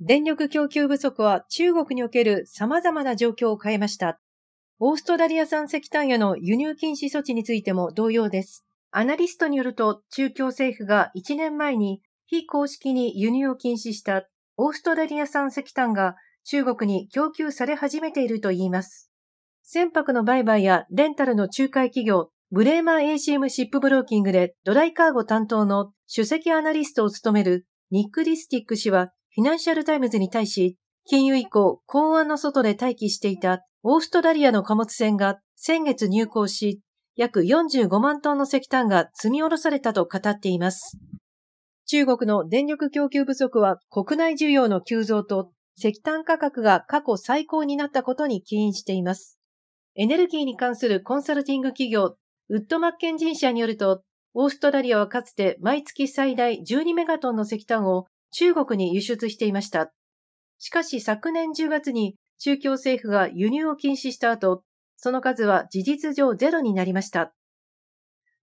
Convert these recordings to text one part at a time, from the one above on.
電力供給不足は中国における様々な状況を変えました。オーストラリア産石炭への輸入禁止措置についても同様です。アナリストによると、中共政府が1年前に非公式に輸入を禁止したオーストラリア産石炭が中国に供給され始めているといいます。船舶の売買やレンタルの仲介企業、ブレーマー ACM シップブローキングでドライカーゴ担当の首席アナリストを務めるニック・リスティック氏はフィナンシャルタイムズに対し、金融以降、港湾の外で待機していたオーストラリアの貨物船が先月入港し、約45万トンの石炭が積み下ろされたと語っています。中国の電力供給不足は国内需要の急増と石炭価格が過去最高になったことに起因しています。エネルギーに関するコンサルティング企業、ウッドマッケンジン社によると、オーストラリアはかつて毎月最大12メガトンの石炭を中国に輸出していました。しかし昨年10月に中共政府が輸入を禁止した後、その数は事実上ゼロになりました。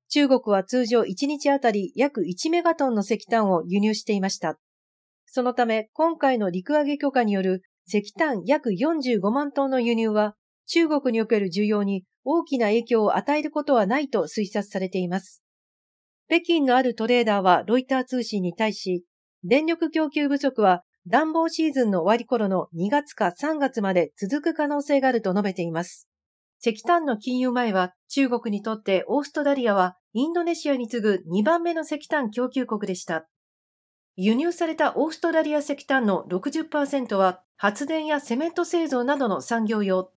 中国は通常1日あたり約1メガトンの石炭を輸入していました。そのため、今回の陸揚げ許可による石炭約45万トンの輸入は、中国における需要に大きな影響を与えることはないと推察されています。北京のあるトレーダーはロイター通信に対し、電力供給不足は暖房シーズンの終わり頃の2月か3月まで続く可能性があると述べています。石炭の金融前は中国にとってオーストラリアはインドネシアに次ぐ2番目の石炭供給国でした。輸入されたオーストラリア石炭の60%は発電やセメント製造などの産業用、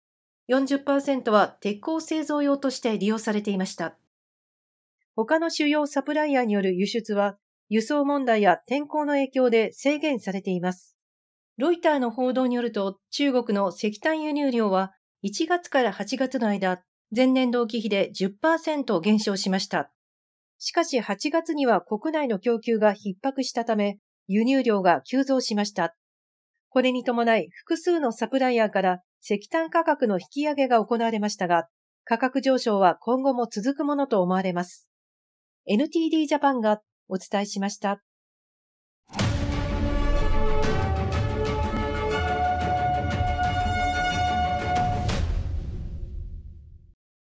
40%は鉄鋼製造用として利用されていました。他の主要サプライヤーによる輸出は輸送問題や天候の影響で制限されています。ロイターの報道によると、中国の石炭輸入量は1月から8月の間、前年同期比で10%減少しました。しかし8月には国内の供給が逼迫したため、輸入量が急増しました。これに伴い複数のサプライヤーから石炭価格の引き上げが行われましたが、価格上昇は今後も続くものと思われます。NTD ジャパンがお伝えしました。